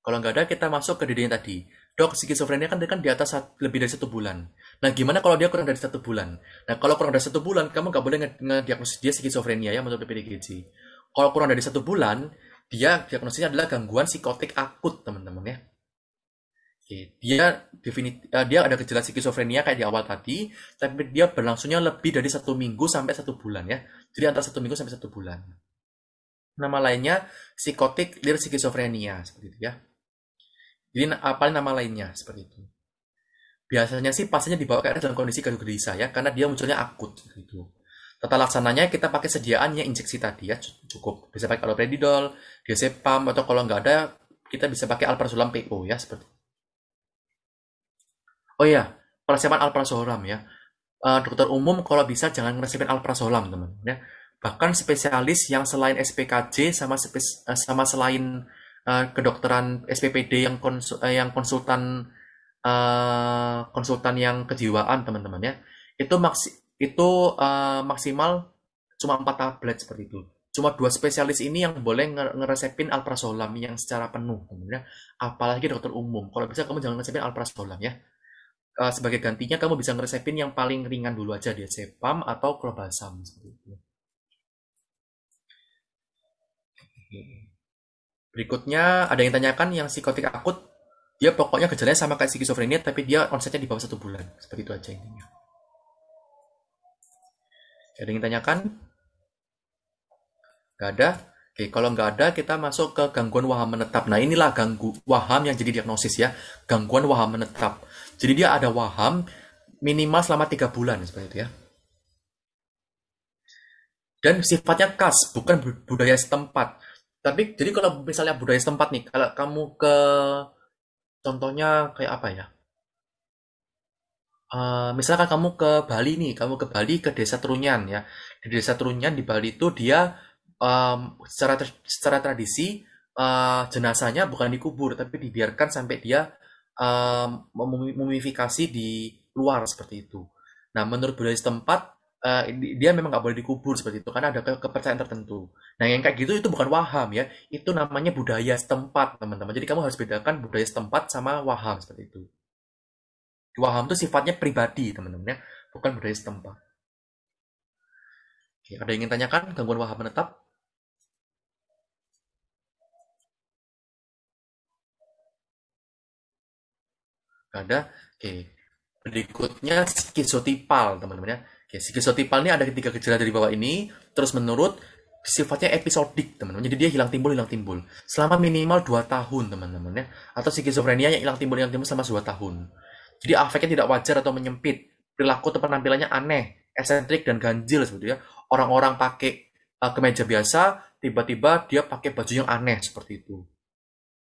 Kalau nggak ada, kita masuk ke dedenya tadi. Dok, skizofrenia kan dia kan di atas lebih dari satu bulan. Nah, gimana kalau dia kurang dari satu bulan? Nah, kalau kurang dari satu bulan, kamu nggak boleh ngediagnosis dia skizofrenia ya menurut PDGJ. Kalau kurang dari satu bulan, dia diagnosisnya adalah gangguan psikotik akut, teman-teman ya. Oke, dia definit, eh, dia ada gejala skizofrenia kayak di awal tadi, tapi dia berlangsungnya lebih dari satu minggu sampai satu bulan ya. Jadi antara satu minggu sampai satu bulan. Nama lainnya psikotik lir skizofrenia seperti itu ya. Jadi apa nama lainnya seperti itu. Biasanya sih pasiennya dibawa ke RS dalam kondisi gelisah ya, karena dia munculnya akut gitu. Tata laksananya kita pakai sediaannya injeksi tadi ya cukup bisa pakai alopredidol, diazepam atau kalau nggak ada kita bisa pakai alprazolam PO ya seperti. Itu. Oh iya, persiapan alprazolam ya. Eh, dokter umum kalau bisa jangan ngeresepin alprazolam teman ya. Bahkan spesialis yang selain SPKJ sama spes, eh, sama selain uh, kedokteran SPPD yang konsul, uh, eh, yang konsultan uh, konsultan yang kejiwaan teman-teman ya itu maks itu uh, maksimal cuma empat tablet seperti itu cuma dua spesialis ini yang boleh ngeresepin alprazolam yang secara penuh teman ya. apalagi dokter umum kalau bisa kamu jangan ngeresepin alprazolam ya uh, sebagai gantinya kamu bisa ngeresepin yang paling ringan dulu aja dia sepam atau klobasam seperti itu. Berikutnya ada yang tanyakan yang psikotik akut dia ya, pokoknya gejalanya sama kayak skizofrenia tapi dia onsetnya di bawah satu bulan seperti itu aja intinya. Ada yang ditanyakan Gak ada. Oke, kalau nggak ada kita masuk ke gangguan waham menetap. Nah inilah ganggu waham yang jadi diagnosis ya, gangguan waham menetap. Jadi dia ada waham minimal selama tiga bulan seperti itu ya dan sifatnya khas, bukan budaya setempat. Tapi jadi kalau misalnya budaya setempat nih, kalau kamu ke contohnya kayak apa ya? Uh, misalkan kamu ke Bali nih, kamu ke Bali ke Desa Trunyan ya. Di Desa Trunyan di Bali itu dia um, secara secara tradisi uh, jenazahnya bukan dikubur tapi dibiarkan sampai dia um, mumifikasi di luar seperti itu. Nah, menurut budaya setempat uh, dia memang nggak boleh dikubur seperti itu karena ada ke kepercayaan tertentu. Nah yang kayak gitu itu bukan waham ya, itu namanya budaya setempat teman-teman. Jadi kamu harus bedakan budaya setempat sama waham seperti itu. Waham itu sifatnya pribadi teman-teman ya, bukan budaya setempat. Oke, ada yang ingin tanyakan gangguan waham menetap? ada. Oke. Berikutnya skizotipal teman-teman ya Ya, tipal ini ada ketika gejala dari bawah ini, terus menurut sifatnya episodik, teman-teman. Jadi dia hilang timbul, hilang timbul. Selama minimal 2 tahun, teman-teman ya. Atau skizofrenia yang hilang timbul, hilang timbul selama 2 tahun. Jadi afeknya tidak wajar atau menyempit. Perilaku atau penampilannya aneh, esentrik dan ganjil seperti ya. Orang-orang pakai uh, kemeja biasa, tiba-tiba dia pakai baju yang aneh seperti itu.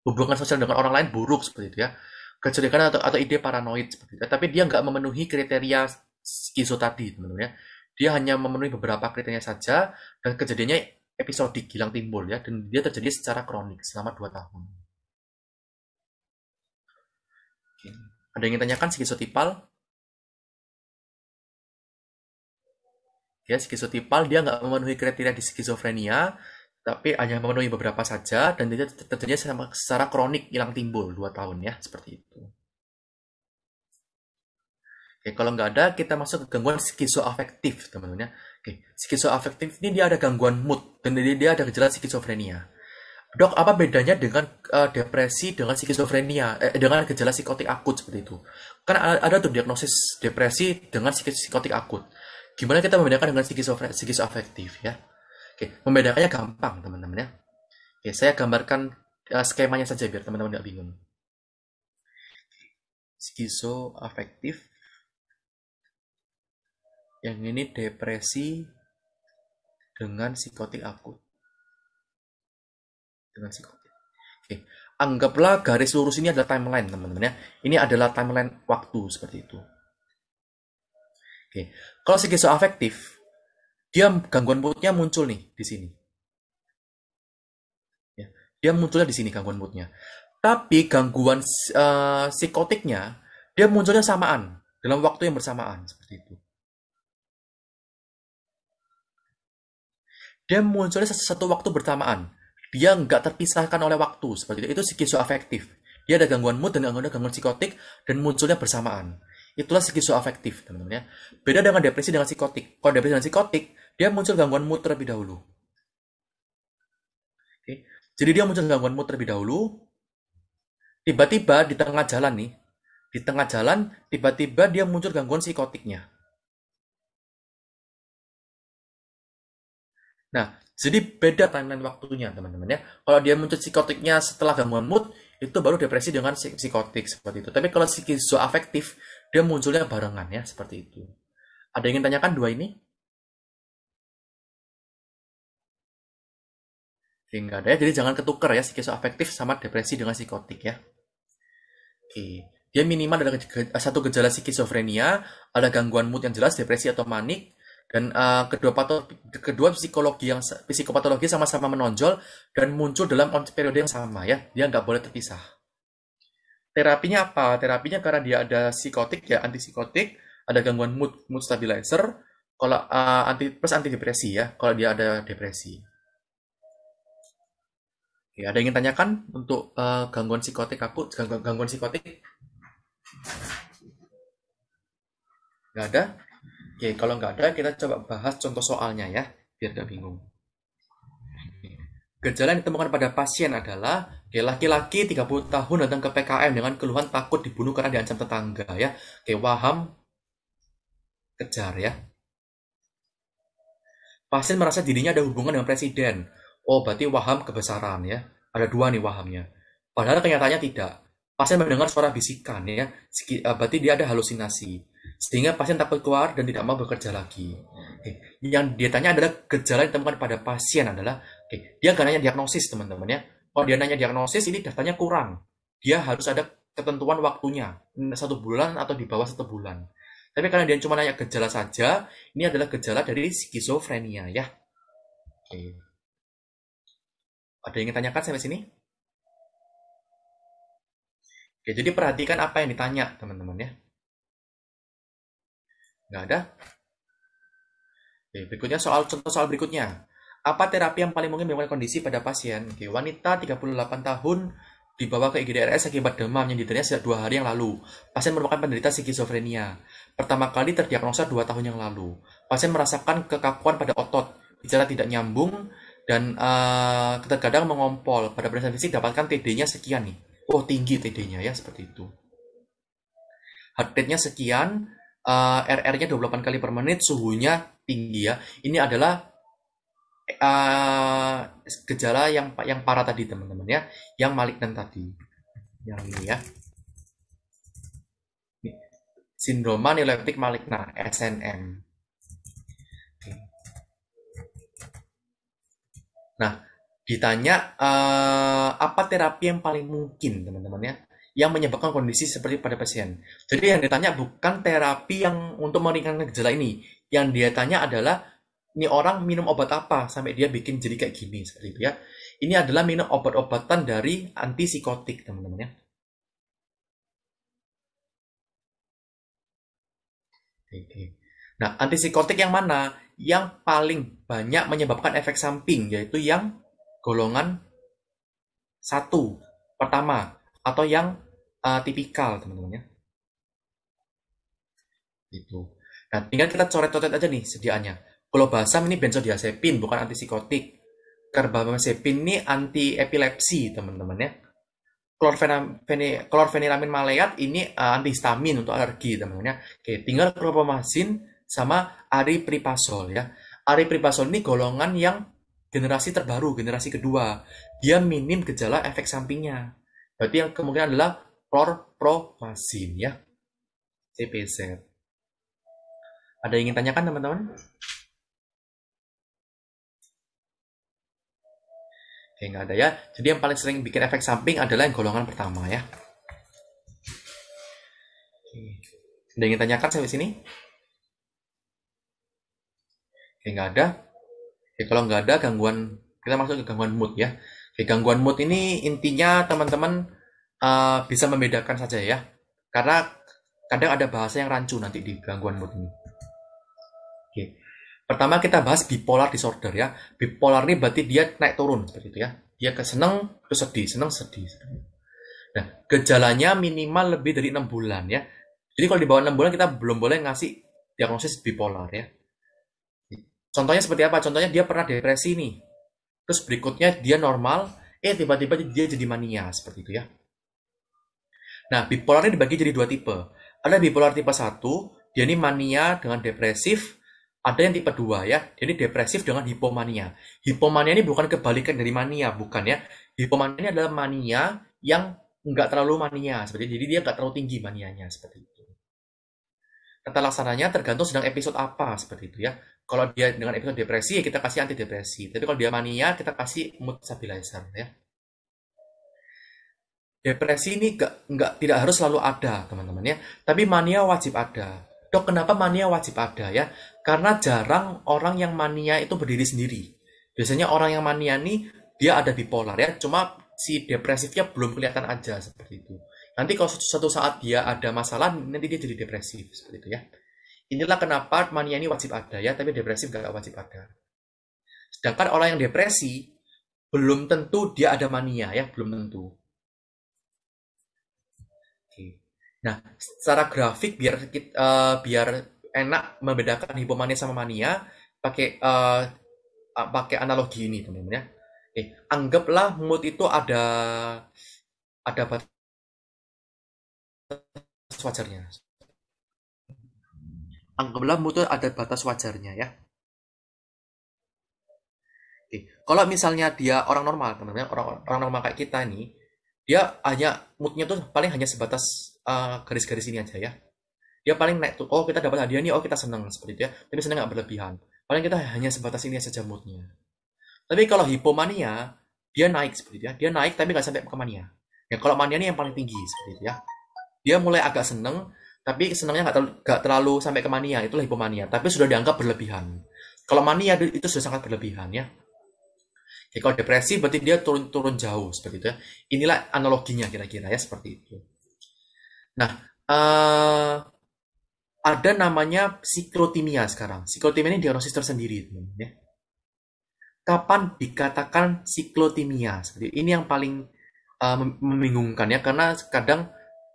Hubungan sosial dengan orang lain buruk seperti itu ya kecurigaan atau, atau ide paranoid seperti itu. Ya. Tapi dia nggak memenuhi kriteria Skizo tadi teman-teman ya. Dia hanya memenuhi beberapa kriterianya saja dan kejadiannya episodik hilang timbul ya dan dia terjadi secara kronik selama 2 tahun. Oke. Ada yang ingin tanyakan tipal? Ya, tipal dia nggak memenuhi kriteria di skizofrenia, tapi hanya memenuhi beberapa saja dan dia terjadi secara kronik hilang timbul 2 tahun ya, seperti itu. Oke, kalau nggak ada, kita masuk ke gangguan skizoafektif, teman-teman ya. Oke, skizoafektif ini dia ada gangguan mood dan dia, dia ada gejala skizofrenia. Dok, apa bedanya dengan uh, depresi dengan skizofrenia eh, dengan gejala psikotik akut seperti itu? Karena ada, ada tuh diagnosis depresi dengan psikotik akut. Gimana kita membedakan dengan skizoafektif ya? Oke, membedakannya gampang, teman-teman ya. Oke, saya gambarkan uh, skemanya saja biar teman-teman nggak bingung. Skizoafektif yang ini depresi dengan psikotik akut dengan psikotik oke anggaplah garis lurus ini adalah timeline teman-teman ya ini adalah timeline waktu seperti itu oke kalau afektif dia gangguan moodnya muncul nih di sini ya, dia munculnya di sini gangguan moodnya tapi gangguan uh, psikotiknya dia munculnya samaan dalam waktu yang bersamaan seperti itu dia munculnya satu waktu bersamaan. Dia nggak terpisahkan oleh waktu seperti itu. Itu afektif. Dia ada gangguan mood dan gangguan gangguan psikotik dan munculnya bersamaan. Itulah skizoafektif, teman-teman ya. Beda dengan depresi dengan psikotik. Kalau depresi dengan psikotik, dia muncul gangguan mood terlebih dahulu. Oke. Jadi dia muncul gangguan mood terlebih dahulu. Tiba-tiba di tengah jalan nih, di tengah jalan tiba-tiba dia muncul gangguan psikotiknya. Nah, jadi beda timeline waktunya, teman-teman ya. Kalau dia muncul psikotiknya setelah gangguan mood, itu baru depresi dengan psikotik seperti itu. Tapi kalau afektif dia munculnya barengan ya, seperti itu. Ada yang ingin tanyakan dua ini? Enggak ada ya. Jadi jangan ketuker ya afektif sama depresi dengan psikotik ya. Oke. Dia minimal ada satu gejala skizofrenia, ada gangguan mood yang jelas, depresi atau manik, dan uh, kedua pato kedua psikologi yang psikopatologi sama-sama menonjol dan muncul dalam periode yang sama ya dia nggak boleh terpisah terapinya apa terapinya karena dia ada psikotik ya antipsikotik ada gangguan mood mood stabilizer kalau uh, anti plus anti depresi ya kalau dia ada depresi ya ada yang ingin tanyakan untuk uh, gangguan psikotik aku gangguan, gangguan psikotik nggak ada Oke, kalau nggak ada kita coba bahas contoh soalnya ya, biar nggak bingung. Gejala yang ditemukan pada pasien adalah laki-laki 30 tahun datang ke PKM dengan keluhan takut dibunuh karena diancam tetangga ya. Oke, waham kejar ya. Pasien merasa dirinya ada hubungan dengan presiden. Oh, berarti waham kebesaran ya. Ada dua nih wahamnya. Padahal kenyataannya tidak. Pasien mendengar suara bisikan ya. Eh, berarti dia ada halusinasi sehingga pasien takut keluar dan tidak mau bekerja lagi. Okay. Yang dia tanya adalah gejala yang ditemukan pada pasien adalah, okay, dia nggak nanya diagnosis teman-teman ya. Kalau dia nanya diagnosis, ini datanya kurang. Dia harus ada ketentuan waktunya, satu bulan atau di bawah satu bulan. Tapi karena dia cuma nanya gejala saja, ini adalah gejala dari skizofrenia ya. Oke. Ada yang ingin tanyakan sampai sini? Oke, jadi perhatikan apa yang ditanya teman-teman ya. Nggak ada? Oke, berikutnya soal contoh soal berikutnya. Apa terapi yang paling mungkin menyebabkan kondisi pada pasien? Oke, wanita 38 tahun dibawa ke IGD RS akibat demam yang diderita sejak dua hari yang lalu. Pasien merupakan penderita skizofrenia. Pertama kali terdiagnosa dua tahun yang lalu. Pasien merasakan kekakuan pada otot, bicara tidak nyambung, dan uh, terkadang mengompol. Pada pemeriksaan fisik dapatkan TD-nya sekian nih. Oh, tinggi TD-nya ya, seperti itu. Heart rate-nya sekian, uh, RR-nya 28 kali per menit, suhunya tinggi ya. Ini adalah uh, gejala yang yang parah tadi teman-teman ya, yang malignan tadi. Yang ini ya. Sindroma neoleptik maligna SNM. Nah, ditanya uh, apa terapi yang paling mungkin teman-teman ya yang menyebabkan kondisi seperti pada pasien. Jadi yang ditanya bukan terapi yang untuk meringankan gejala ini. Yang dia tanya adalah ini orang minum obat apa sampai dia bikin jadi kayak gini seperti itu ya. Ini adalah minum obat-obatan dari antipsikotik teman-teman ya. Oke. Nah, antipsikotik yang mana? Yang paling banyak menyebabkan efek samping yaitu yang golongan satu pertama atau yang uh, tipikal teman-teman ya itu nah tinggal kita coret-coret aja nih sediaannya klobasam ini benzodiazepin bukan antipsikotik carbamazepin ini anti epilepsi teman-teman ya klorfeniramin maleat ini uh, antihistamin untuk alergi teman-teman ya oke tinggal klorpromazin sama aripiprazol ya aripiprazol ini golongan yang generasi terbaru generasi kedua dia minim gejala efek sampingnya Berarti yang kemungkinan adalah chlorpromazin ya. CPZ. Ada yang ingin tanyakan teman-teman? Oke, nggak ada ya. Jadi yang paling sering bikin efek samping adalah yang golongan pertama ya. Oke. Ada yang ingin tanyakan sampai sini? Oke, nggak ada. Oke, kalau nggak ada gangguan, kita masuk ke gangguan mood ya. Jadi gangguan mood ini intinya teman-teman uh, bisa membedakan saja ya. Karena kadang ada bahasa yang rancu nanti di gangguan mood ini. Oke. Pertama kita bahas bipolar disorder ya. Bipolar ini berarti dia naik turun seperti itu ya. Dia keseneng terus sedih, seneng sedih. Nah, gejalanya minimal lebih dari 6 bulan ya. Jadi kalau di bawah 6 bulan kita belum boleh ngasih diagnosis bipolar ya. Contohnya seperti apa? Contohnya dia pernah depresi nih terus berikutnya dia normal eh tiba-tiba dia jadi mania seperti itu ya nah bipolarnya dibagi jadi dua tipe ada bipolar tipe 1 dia ini mania dengan depresif ada yang tipe 2 ya dia jadi depresif dengan hipomania hipomania ini bukan kebalikan dari mania bukan ya hipomania ini adalah mania yang nggak terlalu mania seperti itu. jadi dia nggak terlalu tinggi manianya seperti itu tata laksananya tergantung sedang episode apa seperti itu ya kalau dia dengan episode depresi ya kita kasih antidepresi tapi kalau dia mania kita kasih mood stabilizer ya depresi ini gak, nggak tidak harus selalu ada teman-teman ya tapi mania wajib ada dok kenapa mania wajib ada ya karena jarang orang yang mania itu berdiri sendiri biasanya orang yang mania ini dia ada bipolar ya cuma si depresifnya belum kelihatan aja seperti itu nanti kalau suatu saat dia ada masalah nanti dia jadi depresif seperti itu ya Inilah kenapa mania ini wajib ada ya, tapi depresi nggak wajib ada. Sedangkan orang yang depresi belum tentu dia ada mania ya, belum tentu. Oke. Nah, secara grafik biar kita, uh, eh, biar enak membedakan hipomania sama mania, pakai uh, pakai analogi ini teman-teman ya. Oke, anggaplah mood itu ada ada batas wajarnya anggaplah mutu ada batas wajarnya ya. Oke. Kalau misalnya dia orang normal, teman-teman, orang, orang normal kayak kita nih, dia hanya moodnya tuh paling hanya sebatas eh, garis-garis uh, ini aja ya. Dia paling naik tuh, oh kita dapat hadiah nih, oh kita seneng seperti itu ya. Tapi seneng nggak berlebihan. Paling kita hanya sebatas ini saja moodnya. Tapi kalau hipomania, dia naik seperti itu ya. Dia naik tapi nggak sampai ke mania. Ya kalau mania ini yang paling tinggi seperti itu ya. Dia mulai agak seneng, tapi senangnya nggak terlalu, gak terlalu sampai ke mania itulah hipomania tapi sudah dianggap berlebihan kalau mania itu sudah sangat berlebihan ya Jadi kalau depresi berarti dia turun turun jauh seperti itu ya inilah analoginya kira-kira ya seperti itu nah uh, ada namanya psikotimia sekarang psikotimia ini diagnosis tersendiri teman ya kapan dikatakan siklotimia seperti ini yang paling uh, membingungkan ya karena kadang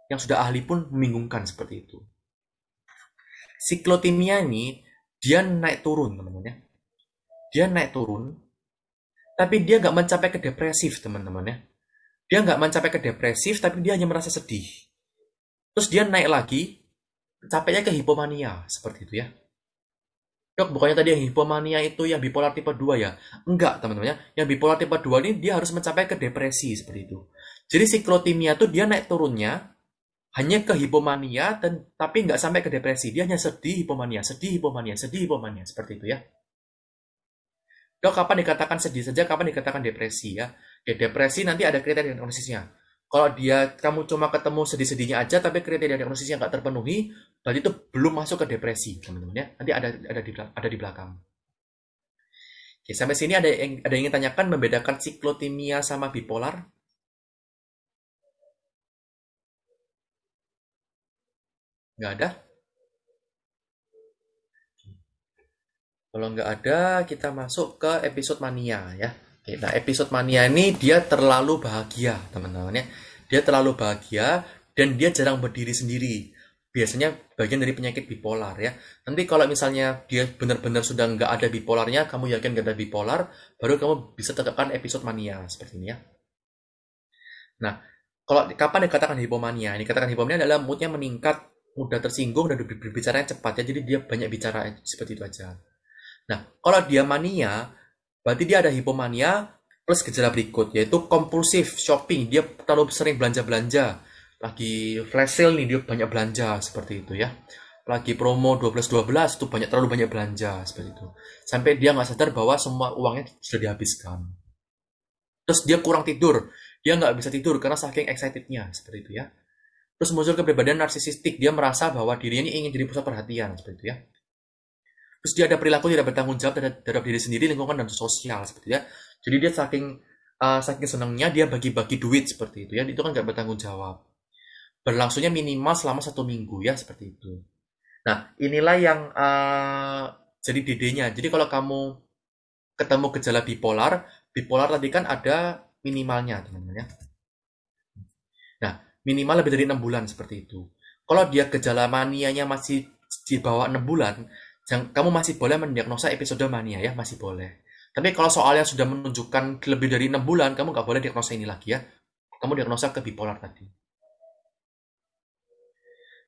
yang sudah ahli pun membingungkan seperti itu. Siklotimia ini dia naik turun teman-teman ya. Dia naik turun, tapi dia nggak mencapai ke depresif teman-teman ya. Dia nggak mencapai ke depresif, tapi dia hanya merasa sedih. Terus dia naik lagi, capeknya ke hipomania seperti itu ya. Dok, bukannya tadi yang hipomania itu yang bipolar tipe 2 ya? Enggak, teman-teman ya. Yang bipolar tipe 2 ini dia harus mencapai ke depresi seperti itu. Jadi siklotimia itu dia naik turunnya, hanya ke hipomania dan tapi nggak sampai ke depresi dia hanya sedih hipomania sedih hipomania sedih hipomania seperti itu ya dok kapan dikatakan sedih saja kapan dikatakan depresi ya Oke, ya, depresi nanti ada kriteria diagnosisnya kalau dia kamu cuma ketemu sedih-sedihnya aja tapi kriteria diagnosisnya nggak terpenuhi berarti itu belum masuk ke depresi teman-teman ya nanti ada ada di ada di belakang Oke, sampai sini ada yang ada yang ingin tanyakan membedakan siklotimia sama bipolar Nggak ada? Kalau nggak ada, kita masuk ke episode mania ya. Nah, episode mania ini dia terlalu bahagia, teman-teman ya. Dia terlalu bahagia dan dia jarang berdiri sendiri. Biasanya bagian dari penyakit bipolar ya. Nanti kalau misalnya dia benar-benar sudah nggak ada bipolarnya, kamu yakin nggak ada bipolar, baru kamu bisa tetapkan episode mania seperti ini ya. Nah, kalau kapan dikatakan hipomania? Ini dikatakan hipomania adalah moodnya meningkat mudah tersinggung dan berbicara cepat ya jadi dia banyak bicara seperti itu aja nah kalau dia mania berarti dia ada hipomania plus gejala berikut yaitu kompulsif shopping dia terlalu sering belanja belanja lagi flash sale nih dia banyak belanja seperti itu ya lagi promo 12-12 itu banyak terlalu banyak belanja seperti itu sampai dia nggak sadar bahwa semua uangnya sudah dihabiskan terus dia kurang tidur dia nggak bisa tidur karena saking excitednya seperti itu ya Terus muncul kepribadian narsisistik, dia merasa bahwa dirinya ini ingin jadi pusat perhatian seperti itu ya. Terus dia ada perilaku tidak bertanggung jawab terhadap, terhadap diri sendiri, lingkungan dan sosial seperti itu ya. Jadi dia saking uh, saking senangnya dia bagi-bagi duit seperti itu ya. Itu kan nggak bertanggung jawab. Berlangsungnya minimal selama satu minggu ya seperti itu. Nah inilah yang uh, jadi DD-nya. Jadi kalau kamu ketemu gejala bipolar, bipolar tadi kan ada minimalnya teman-teman ya. Nah, minimal lebih dari enam bulan seperti itu. Kalau dia gejala manianya masih di bawah enam bulan, kamu masih boleh mendiagnosa episode mania ya, masih boleh. Tapi kalau soalnya sudah menunjukkan lebih dari enam bulan, kamu nggak boleh diagnosa ini lagi ya. Kamu diagnosa ke bipolar tadi.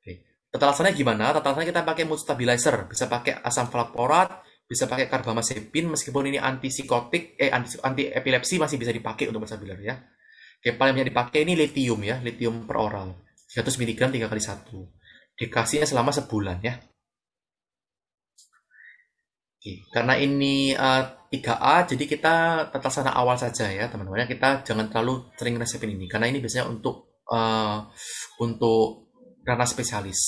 Oke. Tetalasannya gimana? Tetalasannya kita pakai mood stabilizer, bisa pakai asam valproat, bisa pakai karbamazepin meskipun ini antipsikotik eh anti, anti epilepsi masih bisa dipakai untuk stabilizer ya. Oke, paling banyak dipakai ini lithium ya lithium per oral 100 mg 3 kali 1 dikasihnya selama sebulan ya Oke, karena ini uh, eh, 3A jadi kita tata sana awal saja ya teman-teman ya. kita jangan terlalu sering resepin ini karena ini biasanya untuk uh, untuk karena spesialis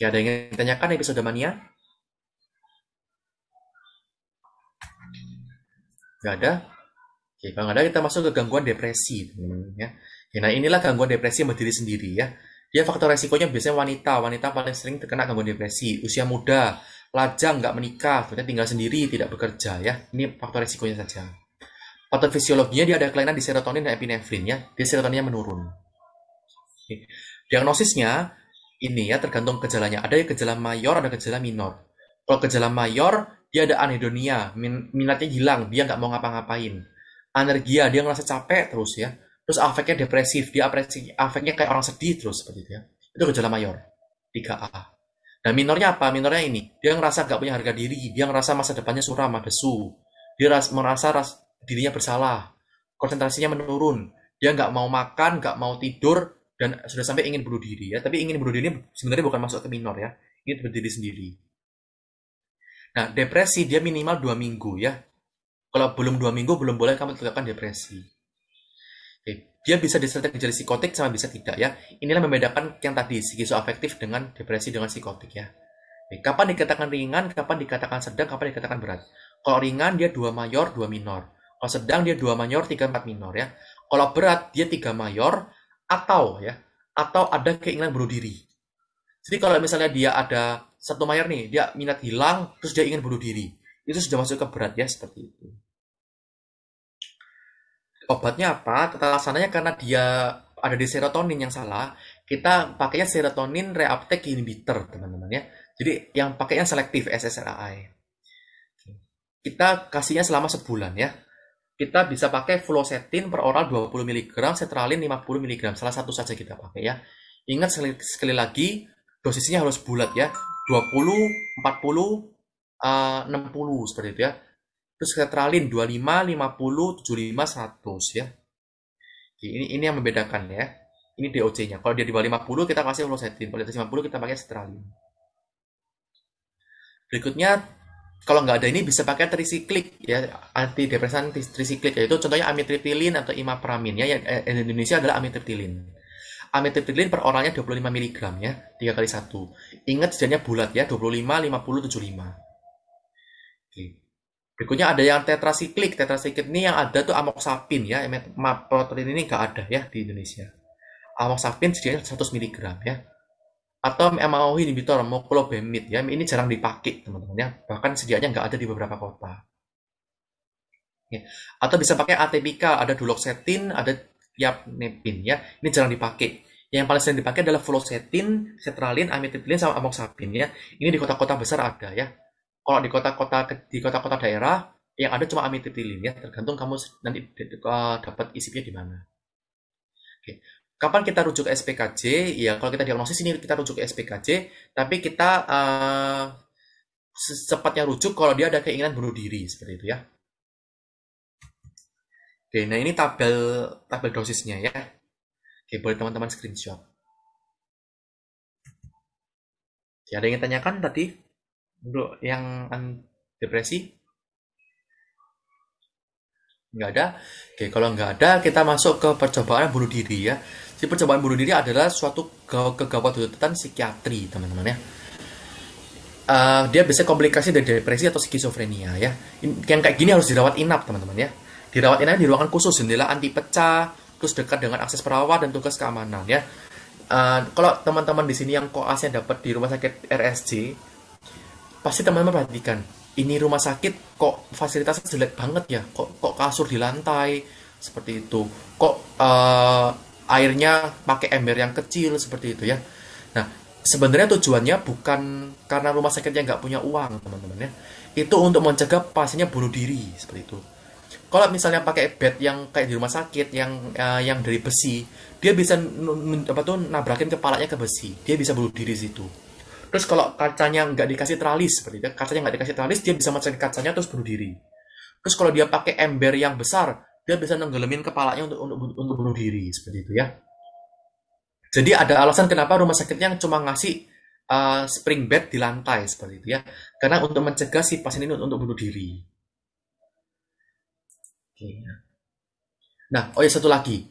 ya ada yang ingin ditanyakan episode mania Gak ada? Oke, kalau ada kita masuk ke gangguan depresi, teman-teman ya. ya. Nah, inilah gangguan depresi yang berdiri sendiri ya. Dia faktor resikonya biasanya wanita. Wanita paling sering terkena gangguan depresi, usia muda, lajang, nggak menikah, kemudian tinggal sendiri, tidak bekerja ya. Ini faktor resikonya saja. Faktor fisiologinya dia ada kelainan di serotonin dan epinefrin ya. Dia serotoninnya menurun. Oke. Diagnosisnya ini ya tergantung gejalanya. Ada gejala mayor, ada gejala minor. Kalau gejala mayor, dia ada anhedonia, minatnya hilang, dia nggak mau ngapa-ngapain anergia dia ngerasa capek terus ya terus afeknya depresif dia apresi afeknya kayak orang sedih terus seperti itu ya itu gejala mayor 3A nah minornya apa minornya ini dia ngerasa nggak punya harga diri dia ngerasa masa depannya suram besu dia ras, merasa ras, dirinya bersalah konsentrasinya menurun dia nggak mau makan nggak mau tidur dan sudah sampai ingin bunuh diri ya tapi ingin bunuh diri sebenarnya bukan masuk ke minor ya ini berdiri sendiri nah depresi dia minimal dua minggu ya kalau belum dua minggu belum boleh kamu tetapkan depresi. Oke. Dia bisa disertai gejala psikotik sama bisa tidak ya. Inilah membedakan yang tadi afektif dengan depresi dengan psikotik ya. Oke. Kapan dikatakan ringan, kapan dikatakan sedang, kapan dikatakan berat. Kalau ringan dia dua mayor, dua minor. Kalau sedang dia dua mayor, tiga empat minor ya. Kalau berat dia tiga mayor atau ya atau ada keinginan bunuh diri. Jadi kalau misalnya dia ada satu mayor nih, dia minat hilang, terus dia ingin bunuh diri. Itu sudah masuk ke berat ya, seperti itu obatnya apa tata laksananya karena dia ada di serotonin yang salah kita pakainya serotonin reuptake inhibitor teman-teman ya jadi yang pakai yang selektif SSRI kita kasihnya selama sebulan ya kita bisa pakai fluoxetine per oral 20 mg, setralin 50 mg, salah satu saja kita pakai ya. Ingat sekali, lagi, dosisnya harus bulat ya, 20, 40, 60 seperti itu ya terus kita teralin 25, 50, 75, 100 ya. ini ini yang membedakan ya. Ini DOC-nya. Kalau dia di bawah 50 kita kasih setting. kalau di atas 50 kita pakai setralin. Berikutnya kalau nggak ada ini bisa pakai trisiklik ya anti antidepresan trisiklik yaitu contohnya amitriptilin atau imapramin ya yang eh, Indonesia adalah amitriptilin amitriptilin per orangnya 25 mg ya 3 kali 1 ingat sedianya bulat ya 25 50 75 Berikutnya ada yang tetrasiklik. Tetrasiklik ini yang ada tuh amoxapin ya. Maprotein ini nggak ada ya di Indonesia. Amoxapin sedianya 100 mg ya. Atau MAOH inhibitor, moklobemid ya. Ini jarang dipakai teman-teman ya. Bahkan sedianya nggak ada di beberapa kota. Ya. Atau bisa pakai atipika, ada duloxetin, ada yapnepin ya. Ini jarang dipakai. Yang paling sering dipakai adalah fluoxetine, cetralin, amitriptilin, sama amoxapin ya. Ini di kota-kota besar ada ya kalau di kota-kota di kota-kota daerah yang ada cuma amitriptilin ya tergantung kamu nanti dapat isipnya di mana Oke. kapan kita rujuk SPKJ ya kalau kita diagnosis ini kita rujuk SPKJ tapi kita uh, secepatnya rujuk kalau dia ada keinginan bunuh diri seperti itu ya oke nah ini tabel tabel dosisnya ya oke boleh teman-teman screenshot Ya, ada yang tanyakan tadi bro yang depresi nggak ada oke kalau nggak ada kita masuk ke percobaan bunuh diri ya si percobaan bunuh diri adalah suatu kegawat tuntutan psikiatri teman-teman ya uh, dia bisa komplikasi dari depresi atau skizofrenia ya yang kayak gini harus dirawat inap teman-teman ya dirawat inap di ruangan khusus jendela anti pecah terus dekat dengan akses perawat dan tugas keamanan ya uh, kalau teman-teman di sini yang koasnya dapat di rumah sakit rsc pasti teman-teman perhatikan ini rumah sakit kok fasilitasnya jelek banget ya kok kok kasur di lantai seperti itu kok uh, airnya pakai ember yang kecil seperti itu ya nah sebenarnya tujuannya bukan karena rumah sakitnya nggak punya uang teman-teman ya itu untuk mencegah pasiennya bunuh diri seperti itu kalau misalnya pakai bed yang kayak di rumah sakit yang uh, yang dari besi dia bisa apa tuh nabrakin kepalanya ke besi dia bisa bunuh diri situ Terus kalau kacanya nggak dikasih tralis, seperti itu, kacanya nggak dikasih tralis, dia bisa mecahin kacanya terus bunuh diri. Terus kalau dia pakai ember yang besar, dia bisa nenggelamin kepalanya untuk, untuk untuk bunuh diri seperti itu ya. Jadi ada alasan kenapa rumah sakitnya cuma ngasih uh, spring bed di lantai seperti itu ya, karena untuk mencegah si pasien ini untuk, untuk bunuh diri. Oke. Ya. Nah, oh ya satu lagi,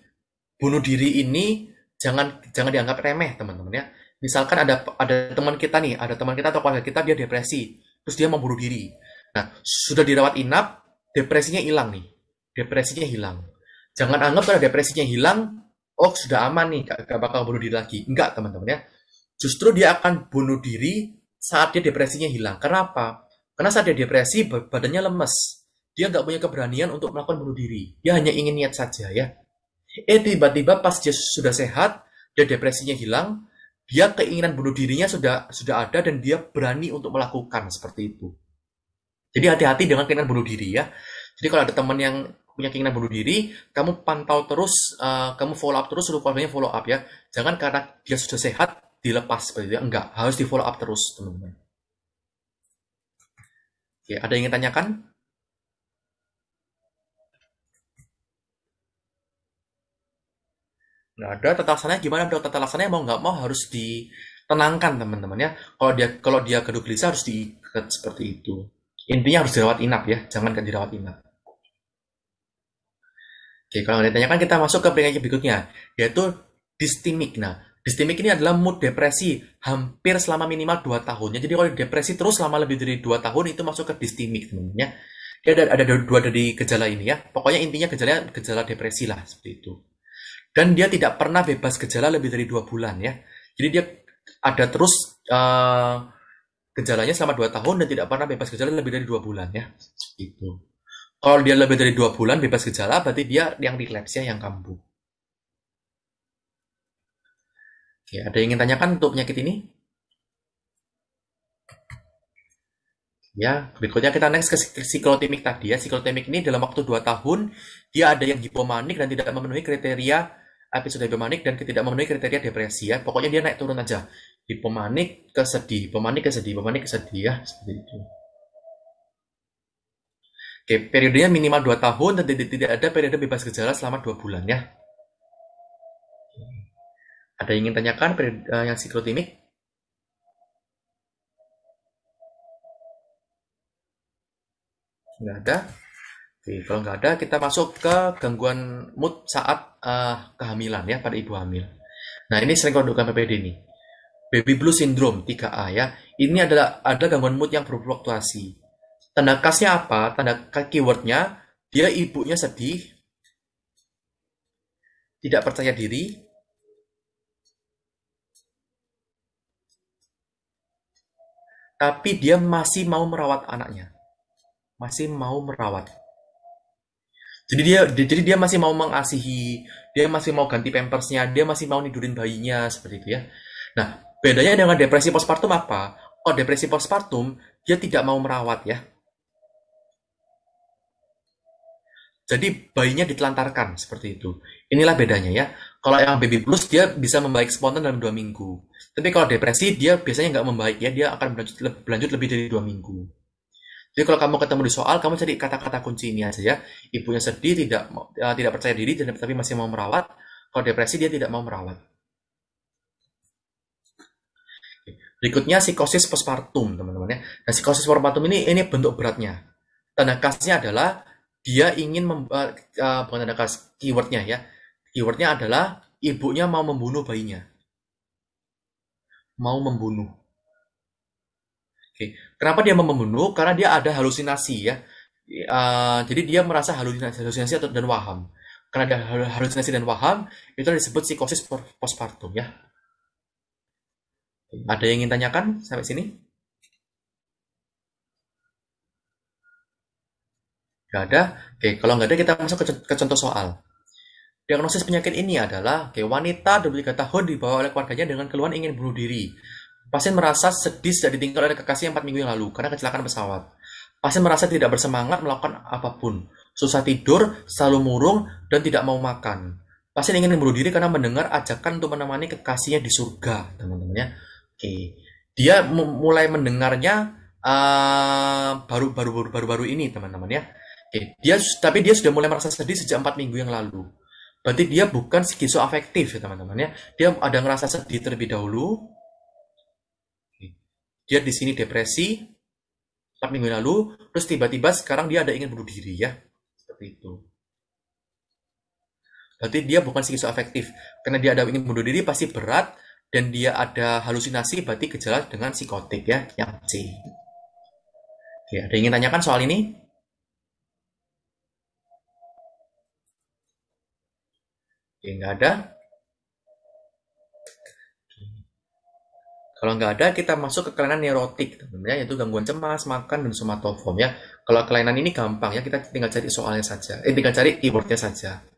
bunuh diri ini jangan jangan dianggap remeh teman-teman ya misalkan ada ada teman kita nih ada teman kita atau keluarga kita dia depresi terus dia membunuh diri nah sudah dirawat inap depresinya hilang nih depresinya hilang jangan anggap kalau depresinya hilang oh sudah aman nih gak, gak bakal bunuh diri lagi enggak teman-teman ya justru dia akan bunuh diri saat dia depresinya hilang kenapa karena saat dia depresi badannya lemes dia nggak punya keberanian untuk melakukan bunuh diri dia hanya ingin niat saja ya eh tiba-tiba pas dia sudah sehat dia depresinya hilang dia keinginan bunuh dirinya sudah sudah ada dan dia berani untuk melakukan seperti itu. Jadi hati-hati dengan keinginan bunuh diri ya. Jadi kalau ada teman yang punya keinginan bunuh diri, kamu pantau terus, uh, kamu follow up terus, suruh keluarganya follow up ya. Jangan karena dia sudah sehat dilepas seperti itu, enggak, harus di follow up terus teman-teman. Oke, ada yang ingin tanyakan? nggak ada tata laksananya gimana dok tata laksananya mau nggak mau harus ditenangkan teman-teman ya kalau dia kalau dia gaduh gelisah harus diikat seperti itu intinya harus dirawat inap ya jangan kan dirawat inap oke kalau tanya ditanyakan kita masuk ke peringkat berikutnya yaitu distimik nah distimik ini adalah mood depresi hampir selama minimal 2 tahun ya jadi kalau depresi terus selama lebih dari 2 tahun itu masuk ke distimik teman-teman ya ada ada dua dari gejala ini ya pokoknya intinya gejala gejala depresi lah seperti itu dan dia tidak pernah bebas gejala lebih dari dua bulan ya. Jadi dia ada terus uh, gejalanya selama dua tahun dan tidak pernah bebas gejala lebih dari dua bulan ya. Itu. Kalau dia lebih dari dua bulan bebas gejala berarti dia yang relapse ya yang kambuh. Oke, ada yang ingin tanyakan untuk penyakit ini? Ya, berikutnya kita next ke siklotimik tadi ya. Siklotimik ini dalam waktu 2 tahun, dia ada yang hipomanik dan tidak memenuhi kriteria episode hipomanik dan tidak memenuhi kriteria depresi ya. Pokoknya dia naik turun aja. Hipomanik ke sedih, hipomanik ke sedih, hipomanik ke sedih ya, seperti itu. Oke, periodenya minimal 2 tahun dan tidak ada periode bebas gejala selama 2 bulan ya. Ada yang ingin tanyakan periode, uh, yang siklotimik? Nggak ada? Oke, kalau nggak ada kita masuk ke gangguan mood saat uh, kehamilan ya pada ibu hamil. Nah ini sering kondukan PPD ini. Baby Blue Syndrome 3A ya. Ini adalah ada gangguan mood yang berfluktuasi. Tanda khasnya apa? Tanda keywordnya dia ibunya sedih, tidak percaya diri, tapi dia masih mau merawat anaknya. Masih mau merawat jadi dia, dia jadi dia masih mau mengasihi dia masih mau ganti pampersnya dia masih mau nidurin bayinya seperti itu ya nah bedanya dengan depresi postpartum apa oh depresi postpartum dia tidak mau merawat ya jadi bayinya ditelantarkan seperti itu inilah bedanya ya kalau yang baby blues dia bisa membaik spontan dalam dua minggu tapi kalau depresi dia biasanya nggak membaik ya dia akan berlanjut, berlanjut lebih dari dua minggu jadi kalau kamu ketemu di soal, kamu cari kata-kata kuncinya saja. Ya. Ibunya sedih, tidak uh, tidak percaya diri, tapi masih mau merawat. Kalau depresi dia tidak mau merawat. Berikutnya psikosis postpartum, teman-teman ya. Nah, psikosis postpartum ini ini bentuk beratnya. Tanda khasnya adalah dia ingin mem, uh, bukan tanda khas keywordnya ya. Keywordnya adalah ibunya mau membunuh bayinya. Mau membunuh Oke. Kenapa dia mau membunuh? Karena dia ada halusinasi ya. Uh, jadi dia merasa halusinasi, halusinasi atau dan waham. Karena ada halusinasi dan waham itu disebut psikosis postpartum ya. Ada yang ingin tanyakan sampai sini? Gak ada? Oke, kalau nggak ada kita masuk ke, ke contoh soal. Diagnosis penyakit ini adalah oke, wanita 23 tahun dibawa oleh keluarganya dengan keluhan ingin bunuh diri. Pasien merasa sedih sejak ditinggal oleh kekasih empat minggu yang lalu karena kecelakaan pesawat. Pasien merasa tidak bersemangat melakukan apapun. Susah tidur, selalu murung, dan tidak mau makan. Pasien ingin bunuh diri karena mendengar ajakan untuk menemani kekasihnya di surga, teman-teman ya. Oke. Dia mulai mendengarnya eh, baru-baru ini, teman-teman ya. Oke. Dia tapi dia sudah mulai merasa sedih sejak empat minggu yang lalu. Berarti dia bukan skizoafektif ya, teman-teman ya. Dia ada ngerasa sedih terlebih dahulu, dia di sini depresi empat minggu lalu terus tiba-tiba sekarang dia ada ingin bunuh diri ya seperti itu berarti dia bukan psikoafektif karena dia ada ingin bunuh diri pasti berat dan dia ada halusinasi berarti gejala dengan psikotik ya yang C Oke, ada yang ingin tanyakan soal ini? Oke, nggak ada. Kalau nggak ada, kita masuk ke kelainan neurotik, ya, yaitu gangguan cemas, makan, dan somatoform ya. Kalau kelainan ini gampang ya, kita tinggal cari soalnya saja, eh, tinggal cari keywordnya saja.